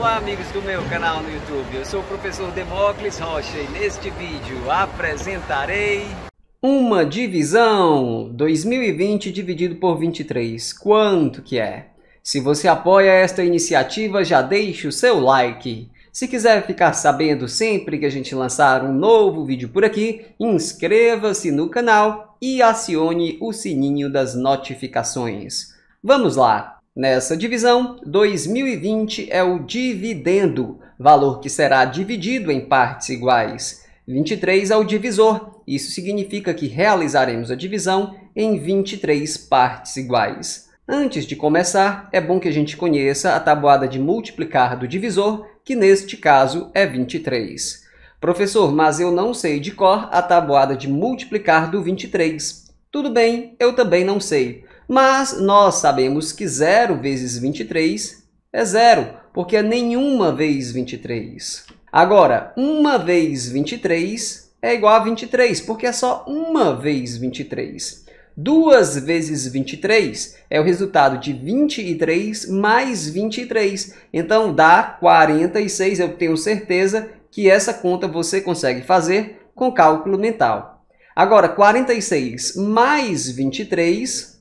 Olá amigos do meu canal no YouTube, eu sou o professor Demócles Rocha e neste vídeo apresentarei uma divisão 2020 dividido por 23, quanto que é? Se você apoia esta iniciativa, já deixe o seu like. Se quiser ficar sabendo sempre que a gente lançar um novo vídeo por aqui, inscreva-se no canal e acione o sininho das notificações. Vamos lá! Nessa divisão, 2020 é o dividendo, valor que será dividido em partes iguais. 23 é o divisor, isso significa que realizaremos a divisão em 23 partes iguais. Antes de começar, é bom que a gente conheça a tabuada de multiplicar do divisor, que neste caso é 23. Professor, mas eu não sei de cor a tabuada de multiplicar do 23. Tudo bem, eu também não sei. Mas nós sabemos que 0 vezes 23 é zero, porque é nenhuma vez 23. Agora, uma vez 23 é igual a 23, porque é só uma vez 23. 2 vezes 23 é o resultado de 23 mais 23. Então, dá 46. Eu tenho certeza que essa conta você consegue fazer com cálculo mental. Agora, 46 mais 23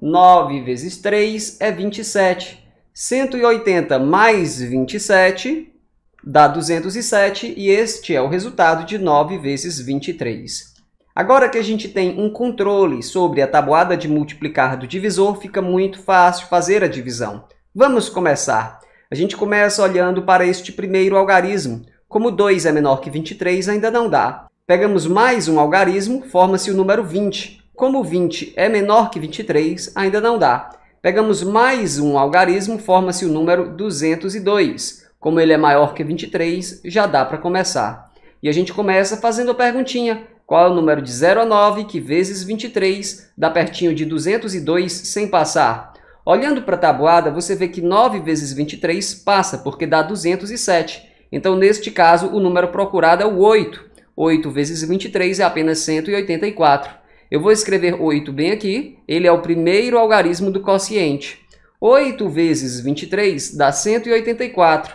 9 vezes 3 é 27. 180 mais 27 dá 207 e este é o resultado de 9 vezes 23. Agora que a gente tem um controle sobre a tabuada de multiplicar do divisor, fica muito fácil fazer a divisão. Vamos começar. A gente começa olhando para este primeiro algarismo. Como 2 é menor que 23, ainda não dá. Pegamos mais um algarismo, forma-se o número 20. Como 20 é menor que 23, ainda não dá. Pegamos mais um algarismo, forma-se o número 202. Como ele é maior que 23, já dá para começar. E a gente começa fazendo a perguntinha. Qual é o número de 0 a 9 que vezes 23 dá pertinho de 202 sem passar? Olhando para a tabuada, você vê que 9 vezes 23 passa, porque dá 207. Então, neste caso, o número procurado é o 8. 8 vezes 23 é apenas 184. Eu vou escrever 8 bem aqui, ele é o primeiro algarismo do quociente. 8 vezes 23 dá 184.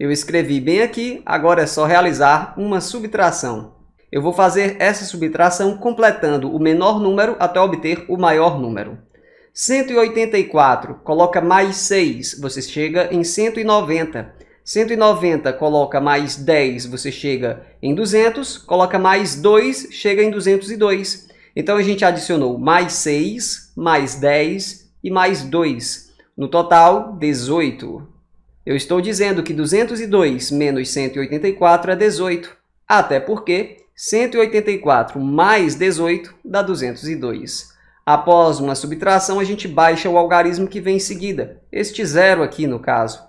Eu escrevi bem aqui, agora é só realizar uma subtração. Eu vou fazer essa subtração completando o menor número até obter o maior número. 184, coloca mais 6, você chega em 190. 190, coloca mais 10, você chega em 200. Coloca mais 2, chega em 202. Então a gente adicionou mais 6, mais 10 e mais 2. No total, 18. Eu estou dizendo que 202 menos 184 é 18, até porque 184 mais 18 dá 202. Após uma subtração, a gente baixa o algarismo que vem em seguida, este zero aqui no caso.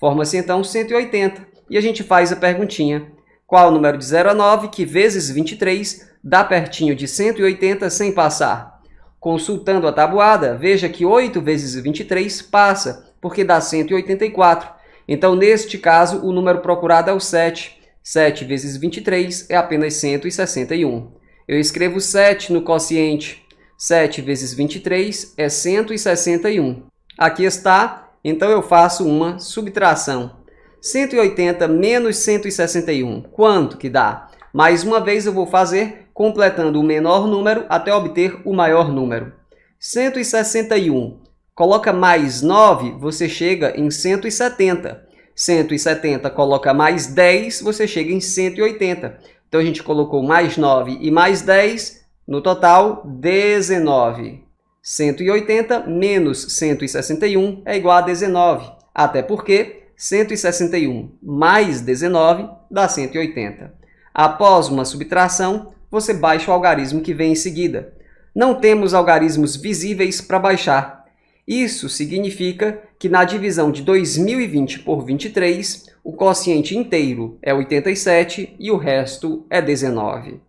Forma-se então 180 e a gente faz a perguntinha qual o número de 0 a 9, que vezes 23 dá pertinho de 180 sem passar. Consultando a tabuada, veja que 8 vezes 23 passa, porque dá 184. Então, neste caso, o número procurado é o 7. 7 vezes 23 é apenas 161. Eu escrevo 7 no quociente. 7 vezes 23 é 161. Aqui está, então eu faço uma subtração. 180 menos 161. Quanto que dá? Mais uma vez eu vou fazer completando o menor número até obter o maior número. 161. Coloca mais 9, você chega em 170. 170 coloca mais 10, você chega em 180. Então a gente colocou mais 9 e mais 10, no total 19. 180 menos 161 é igual a 19. Até porque 161 mais 19 dá 180. Após uma subtração, você baixa o algarismo que vem em seguida. Não temos algarismos visíveis para baixar. Isso significa que na divisão de 2020 por 23, o quociente inteiro é 87 e o resto é 19.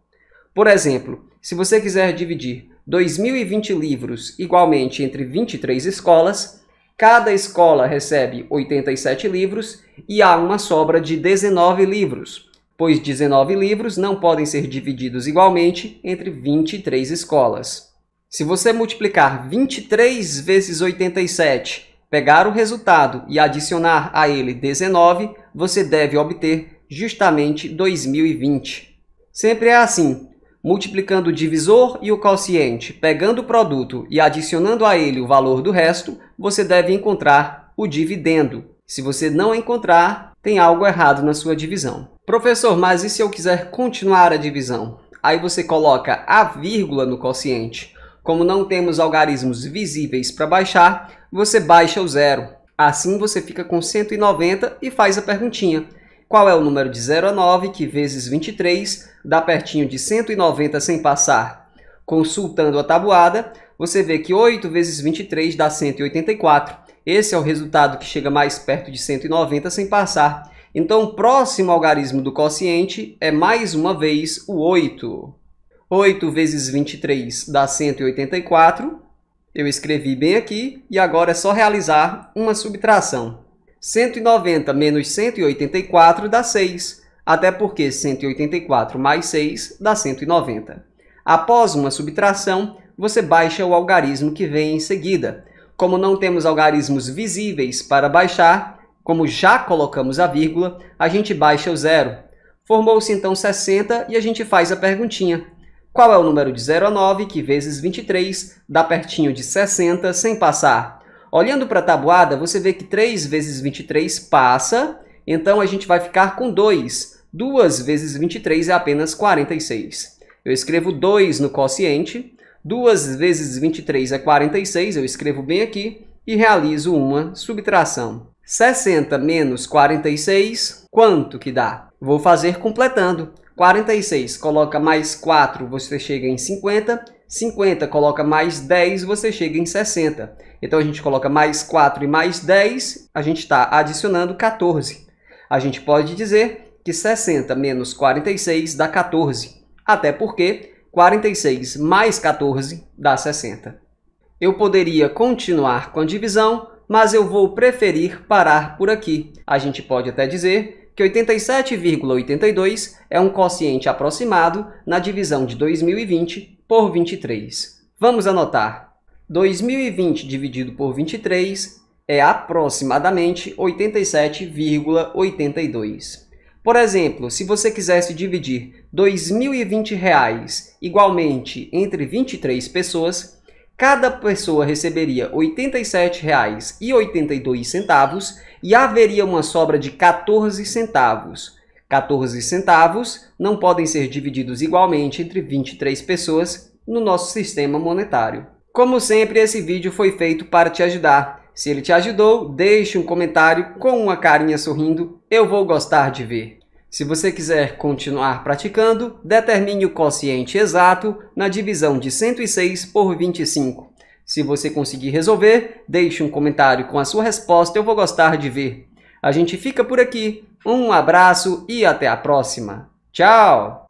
Por exemplo, se você quiser dividir 2020 livros igualmente entre 23 escolas, Cada escola recebe 87 livros e há uma sobra de 19 livros, pois 19 livros não podem ser divididos igualmente entre 23 escolas. Se você multiplicar 23 vezes 87, pegar o resultado e adicionar a ele 19, você deve obter justamente 2020. Sempre é assim multiplicando o divisor e o quociente, pegando o produto e adicionando a ele o valor do resto, você deve encontrar o dividendo. Se você não encontrar, tem algo errado na sua divisão. Professor, mas e se eu quiser continuar a divisão? Aí você coloca a vírgula no quociente. Como não temos algarismos visíveis para baixar, você baixa o zero. Assim você fica com 190 e faz a perguntinha qual é o número de 0 a 9, que vezes 23 dá pertinho de 190 sem passar. Consultando a tabuada, você vê que 8 vezes 23 dá 184. Esse é o resultado que chega mais perto de 190 sem passar. Então, o próximo algarismo do quociente é, mais uma vez, o 8. 8 vezes 23 dá 184. Eu escrevi bem aqui e agora é só realizar uma subtração. 190 menos 184 dá 6, até porque 184 mais 6 dá 190. Após uma subtração, você baixa o algarismo que vem em seguida. Como não temos algarismos visíveis para baixar, como já colocamos a vírgula, a gente baixa o zero. Formou-se então 60 e a gente faz a perguntinha. Qual é o número de 0 a 9 que vezes 23 dá pertinho de 60 sem passar? Olhando para a tabuada, você vê que 3 vezes 23 passa, então a gente vai ficar com 2. 2 vezes 23 é apenas 46. Eu escrevo 2 no quociente, 2 vezes 23 é 46, eu escrevo bem aqui, e realizo uma subtração. 60 menos 46, quanto que dá? Vou fazer completando. 46, coloca mais 4, você chega em 50. 50, coloca mais 10, você chega em 60. Então, a gente coloca mais 4 e mais 10, a gente está adicionando 14. A gente pode dizer que 60 menos 46 dá 14, até porque 46 mais 14 dá 60. Eu poderia continuar com a divisão, mas eu vou preferir parar por aqui. A gente pode até dizer que 87,82 é um quociente aproximado na divisão de 2020 por 23. Vamos anotar. 2020 dividido por 23 é aproximadamente 87,82. Por exemplo, se você quisesse dividir R$ 2.020 igualmente entre 23 pessoas, cada pessoa receberia R$ 87,82 e haveria uma sobra de 14 centavos. 14 centavos não podem ser divididos igualmente entre 23 pessoas no nosso sistema monetário. Como sempre, esse vídeo foi feito para te ajudar. Se ele te ajudou, deixe um comentário com uma carinha sorrindo, eu vou gostar de ver. Se você quiser continuar praticando, determine o quociente exato na divisão de 106 por 25. Se você conseguir resolver, deixe um comentário com a sua resposta, eu vou gostar de ver. A gente fica por aqui. Um abraço e até a próxima. Tchau!